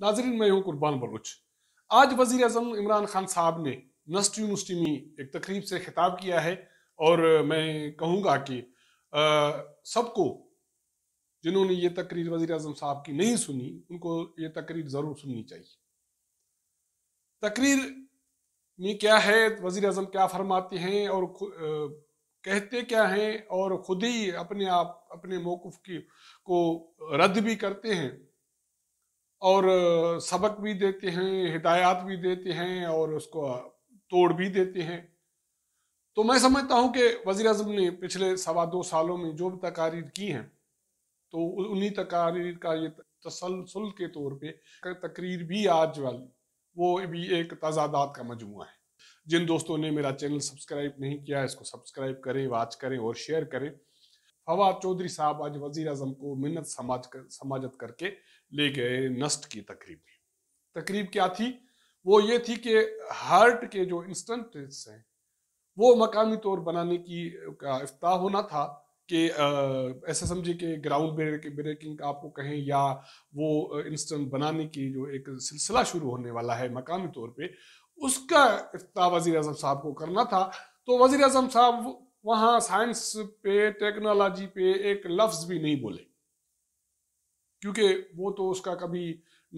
नाजरीन मैं हूँ कुर्बान बलोच आज वजीर अजम इमरान खान साहब ने नस्ट यूनिवर्सिटी में एक तकरीब से खिताब किया है और मैं कहूँगा कि सबको जिन्होंने ये तकरीर वजीर अजम साहब की नहीं सुनी उनको ये तकरीर ज़रूर सुननी चाहिए तकरीर में क्या है वजीर अजम क्या फरमाते हैं और आ, कहते क्या हैं और खुद ही अपने आप अपने मौक़ की को रद्द भी करते हैं और सबक भी देते हैं हिदायत भी देते हैं और उसको तोड़ भी देते हैं तो मैं समझता हूं कि वजी अजम ने पिछले सवा दो सालों में जो भी तकारीर की हैं तो उन्हीं तकारीर का ये तसलसल के तौर पर तकरीर भी आज वाली वो भी एक तजादात का मजमू है जिन दोस्तों ने मेरा चैनल सब्सक्राइब नहीं किया इसको सब्सक्राइब करें वाच करें और शेयर करें फवाद चौधरी साहब आज वजीर अजम को मिन्नत समाज कर समाजत करके ले गए नस्ट की तकरीब में तकरीब क्या थी वो ये थी कि हार्ट के जो इंस्टेंट टेस्ट हैं वो मकामी तौर बनाने की का अफ्ताह होना था कि ऐसा समझिए कि ग्राउंड ब्रेक ब्रेकिंग आपको कहें या वो इंस्टेंट बनाने की जो एक सिलसिला शुरू होने वाला है मकामी तौर पे उसका अफ्ताह वजीर अजम साहब को करना था तो वजीर अजम साहब वहां साइंस पे टेक्नोलॉजी पे एक लफ्ज भी नहीं बोले क्योंकि वो तो उसका कभी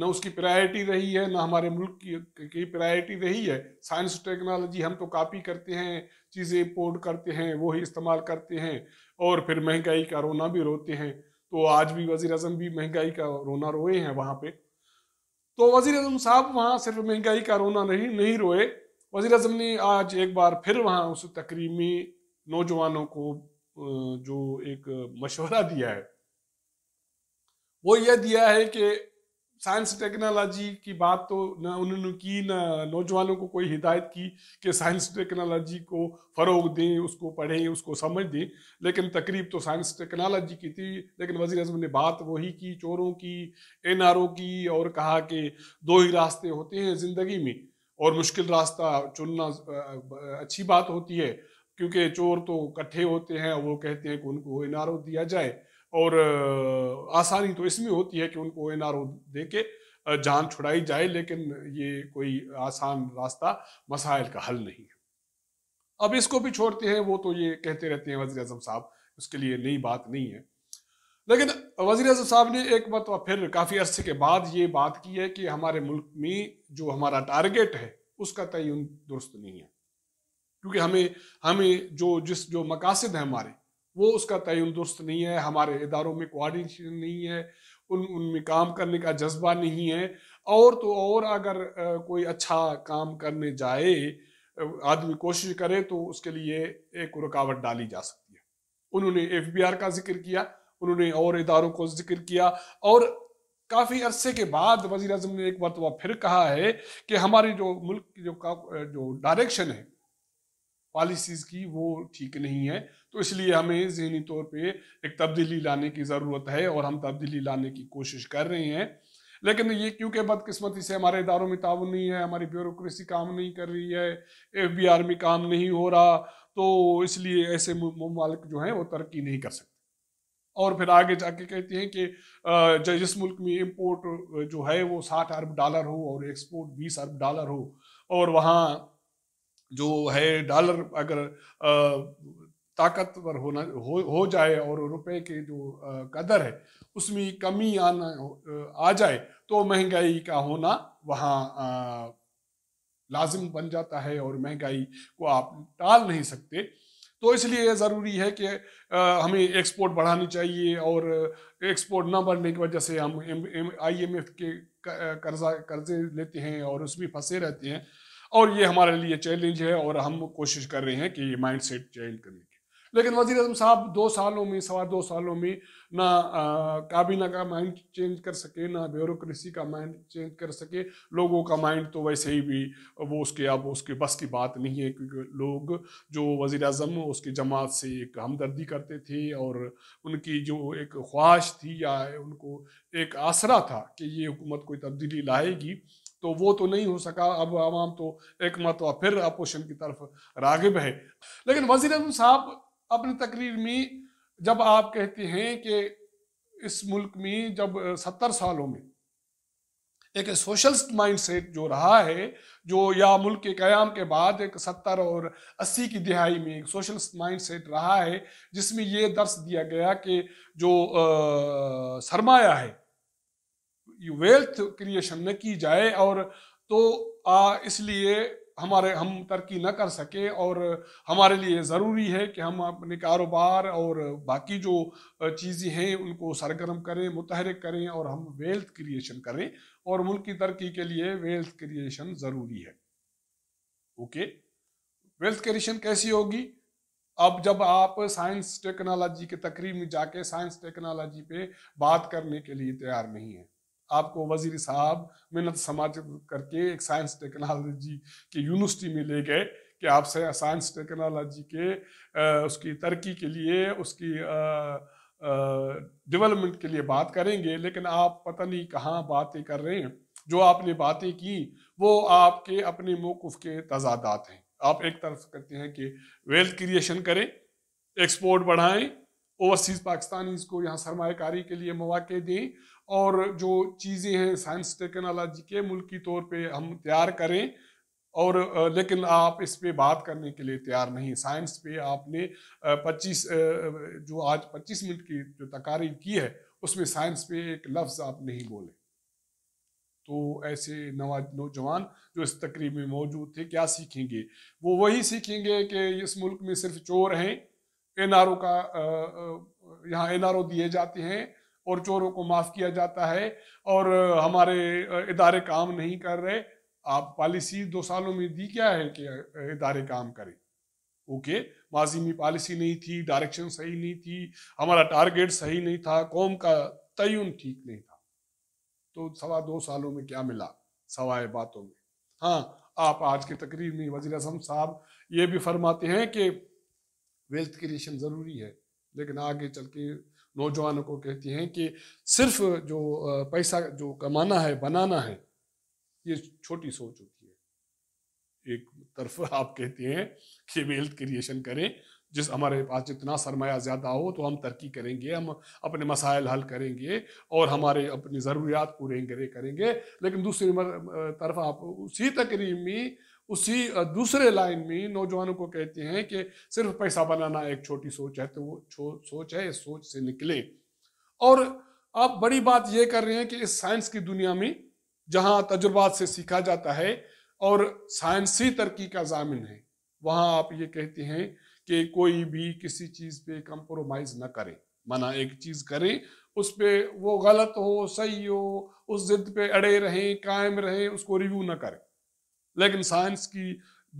ना उसकी प्रायोरिटी रही है ना हमारे मुल्क की, की प्रायोरिटी रही है साइंस टेक्नोलॉजी हम तो कॉपी करते हैं चीज़ें इम्पोर्ट करते हैं वो ही इस्तेमाल करते हैं और फिर महंगाई का रोना भी रोते हैं तो आज भी वजीर अजम भी महंगाई का रोना रोए हैं वहाँ पे तो वजीर अजम साहब वहाँ सिर्फ महंगाई का रोना नहीं नहीं रोए वजीर अजम ने आज एक बार फिर वहाँ उस तकरीमी नौजवानों को जो एक मशवरा दिया है वो यह दिया है कि साइंस टेक्नोलॉजी की बात तो न उन्होंने की न नौजवानों को कोई हिदायत की कि साइंस टेक्नोलॉजी को फ़रोग दें उसको पढ़ें उसको समझ दें लेकिन तकरीब तो साइंस टेक्नोलॉजी की थी लेकिन वजी अजम ने बात वही की चोरों की एन की और कहा कि दो ही रास्ते होते हैं ज़िंदगी में और मुश्किल रास्ता चुनना अच्छी बात होती है क्योंकि चोर तो इकट्ठे होते हैं वो कहते हैं कि उनको एन दिया जाए और आसानी तो इसमें होती है कि उनको एनआरओ दे देके जान छुड़ाई जाए लेकिन ये कोई आसान रास्ता मसाइल का हल नहीं है अब इसको भी छोड़ते हैं वो तो ये कहते रहते हैं वजी अजम साहब उसके लिए नई बात नहीं है लेकिन वजीर अजम साहब ने एक मतलब फिर काफ़ी अरसे के बाद ये बात की है कि हमारे मुल्क में जो हमारा टारगेट है उसका तयन दुरुस्त नहीं है क्योंकि हमें हमें जो जिस जो मकासद हैं हमारे वो उसका तयन दुरुस्त नहीं है हमारे इदारों में कोआर्डिनेशन नहीं है उन उनमें काम करने का जज्बा नहीं है और तो और अगर कोई अच्छा काम करने जाए आदमी कोशिश करे तो उसके लिए एक रुकावट डाली जा सकती है उन्होंने एफ का जिक्र किया उन्होंने और इदारों को जिक्र किया और काफ़ी अरसे के बाद वजीर अजम ने एक मरतबा फिर कहा है कि हमारी जो मुल्क की जो जो डायरेक्शन है पॉलिसीज़ की वो ठीक नहीं है तो इसलिए हमें जहनी तौर पे एक तब्दीली लाने की ज़रूरत है और हम तब्दीली लाने की कोशिश कर रहे हैं लेकिन ये क्योंकि बदकिस्मती से हमारे इदारों में ताउन नहीं है हमारी ब्यूरोसी काम नहीं कर रही है एफ बी आर में काम नहीं हो रहा तो इसलिए ऐसे ममालिक जो हैं वो तरक्की नहीं कर सकते और फिर आगे जाके कहते हैं कि जिस मुल्क में इम्पोर्ट जो है वो साठ अरब डॉलर हो और एक्सपोर्ट बीस अरब डॉलर हो और वहाँ जो है डॉलर अगर ताकतवर होना हो हो जाए और रुपए के जो कदर है उसमें कमी आना आ जाए तो महंगाई का होना वहाँ लाजिम बन जाता है और महंगाई को आप टाल नहीं सकते तो इसलिए यह ज़रूरी है कि हमें एक्सपोर्ट बढ़ानी चाहिए और एक्सपोर्ट ना बढ़ने की वजह से हम आई एम एफ के कर्जा कर्जे लेते हैं और उसमें फंसे रहते हैं और ये हमारे लिए चैलेंज है और हम कोशिश कर रहे हैं कि ये माइंड सेट चेंज करने की लेकिन वजीर अजम साहब दो सालों में सवा दो सालों में ना काबीना का माइंड चेंज कर सके ना ब्यूरोसी का माइंड चेंज कर सके लोगों का माइंड तो वैसे ही भी वो उसके अब उसके बस की बात नहीं है क्योंकि लोग जो वजीर अजम उसकी जमात से एक हमदर्दी करते थे और उनकी जो एक ख्वाहिश थी या उनको एक आसरा था कि ये हुकूमत कोई तब्दीली लाएगी तो वो तो नहीं हो सका अब आवाम तो एक मरतबा फिर अपोजिशन की तरफ रागिब है लेकिन वजीर अजम साहब अपनी तकरीर में जब आप कहते हैं कि इस मुल्क में जब सत्तर सालों में एक सोशलिस्ट माइंड सेट जो रहा है जो या मुल्क के क्याम के बाद एक सत्तर और अस्सी की दिहाई में एक सोशलिस्ट माइंड सेट रहा है जिसमें ये दर्श दिया गया कि जो आ, सरमाया है वेल्थ क्रिएशन न की जाए और तो आ, इसलिए हमारे हम तरक्की न कर सके और हमारे लिए ज़रूरी है कि हम अपने कारोबार और बाकी जो चीज़ें हैं उनको सरगर्म करें मुतहरक करें और हम वेल्थ क्रिएशन करें और मुल्क की तरक्की के लिए वेल्थ क्रिएशन ज़रूरी है ओके वेल्थ क्रिएशन कैसी होगी अब जब आप साइंस टेक्नोलॉजी के तकरीब में जाके साइंस टेक्नोलॉजी पे बात करने के लिए तैयार नहीं है आपको वजीर साहब मेहनत समाज करके एक साइंस टेक्नोलॉजी की यूनिवर्सिटी में ले गए कि आप साइंस टेक्नोलॉजी के आ, उसकी तरक्की के लिए उसकी डेवलपमेंट के लिए बात करेंगे लेकिन आप पता नहीं कहाँ बातें कर रहे हैं जो आपने बातें की वो आपके अपने मौकफ के तजादात हैं आप एक तरफ करते हैं कि वेल्थ क्रिएशन करें एक्सपोर्ट बढ़ाएं ओवरसीज़ पाकिस्तानी को यहाँ सरमाकारी के लिए मौाक़े दें और जो चीज़ें हैं साइंस टेक्नोलॉजी के मुल्की तौर पे हम तैयार करें और लेकिन आप इस पे बात करने के लिए तैयार नहीं साइंस पे आपने 25 जो आज 25 मिनट की जो तकारी की है उसमें साइंस पे एक लफ्ज़ आप नहीं बोले तो ऐसे नौजवान जो इस तकरीब में मौजूद थे क्या सीखेंगे वो वही सीखेंगे कि इस मुल्क में सिर्फ चोर हैं एन का यहाँ एन दिए जाते हैं और चोरों को माफ किया जाता है और हमारे इदारे काम नहीं कर रहे आप पॉलिसी दो सालों में दी क्या है कि इदारे काम करें ओके माजी में पॉलिसी नहीं थी डायरेक्शन सही नहीं थी हमारा टारगेट सही नहीं था कौम का तयन ठीक नहीं था तो सवा दो सालों में क्या मिला सवाए बातों में हाँ आप आज की तकरीर में वजीर अजम साहब ये भी फरमाते हैं कि वेल्थ क्रिएशन ज़रूरी है लेकिन आगे चल के नौजवानों को कहती हैं कि सिर्फ जो पैसा जो कमाना है बनाना है ये छोटी सोच होती है एक तरफ आप कहते हैं कि वेल्थ क्रिएशन करें जिस हमारे पास जितना सरमाया ज़्यादा हो तो हम तरक्की करेंगे हम अपने मसाइल हल करेंगे और हमारे अपनी ज़रूरियात पूरे करेंगे लेकिन दूसरी तरफ आप उसी तकरीब में उसी दूसरे लाइन में नौजवानों को कहते हैं कि सिर्फ पैसा बनाना एक छोटी सोच है तो वो सोच है इस सोच से निकले और आप बड़ी बात यह कर रहे हैं कि इस साइंस की दुनिया में जहाँ तजुर्बात से सीखा जाता है और साइंसी तरक्की का जामिन है वहाँ आप ये कहते हैं कि कोई भी किसी चीज़ पे कंप्रोमाइज़ ना करे मना एक चीज़ करें उस पर वो गलत हो सही हो उस जिद पे अड़े रहें कायम रहें उसको रिव्यू ना करें लेकिन साइंस की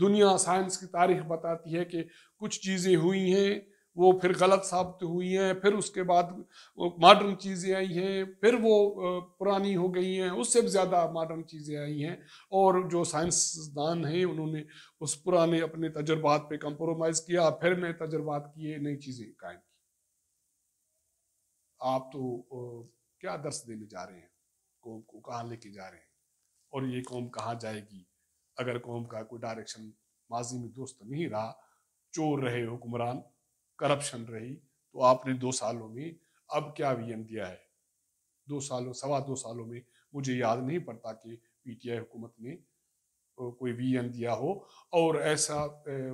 दुनिया साइंस की तारीख बताती है कि कुछ चीज़ें हुई हैं वो फिर गलत साबित हुई हैं फिर उसके बाद मॉडर्न चीज़ें आई हैं फिर वो पुरानी हो गई हैं उससे भी ज़्यादा मॉडर्न चीज़ें आई हैं और जो साइंसदान हैं उन्होंने उस पुराने अपने तजुर्बात पे कंप्रोमाइज़ किया फिर नए तजुर्बात किए नई चीज़ें कायम की आप तो क्या दर्श देने जा रहे हैं कौम को कहाँ लेके जा रहे हैं और ये कौम कहाँ जाएगी अगर कौम का कोई डायरेक्शन माजी में दोस्त नहीं रहा चोर रहे हुक्मरान करप्शन रही तो आपने दो सालों में अब क्या वीएम दिया है दो सालों सवा दो सालों में मुझे याद नहीं पड़ता कि पीटीआई हुकूमत ने कोई वीएम दिया हो और ऐसा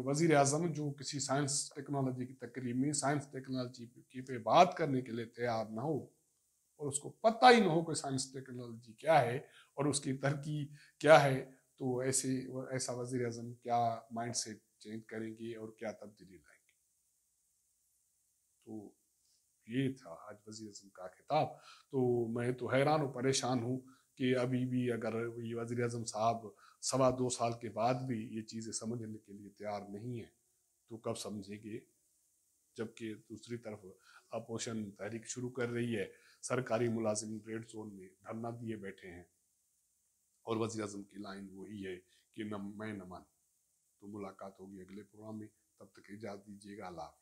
वजीर अजम जो किसी साइंस टेक्नोलॉजी की तकरीब में साइंस टेक्नोलॉजी की पे बात करने के लिए तैयार ना हो और उसको पता ही ना हो कि साइंस टेक्नोलॉजी क्या है और उसकी तरक्की क्या है तो ऐसे ऐसा वजीर अजम क्या माइंड सेट चेंज करेंगे और क्या तब्दीली लाएंगे तो ये था आज वजी अजम का खिताब तो मैं तो हैरान और परेशान हूँ कि अभी भी अगर ये वजीर अजम साहब सवा दो साल के बाद भी ये चीज़ें समझने के लिए तैयार नहीं है तो कब समझेंगे जबकि दूसरी तरफ अपोषण तहरीक शुरू कर रही है सरकारी मुलाजिम रेड जोन में धरना दिए बैठे हैं और वजी अजम की लाइन वही है कि न मैं न मान तो मुलाकात होगी अगले प्रोग्राम में तब तक इजाज़त दीजिएगा अल्लाह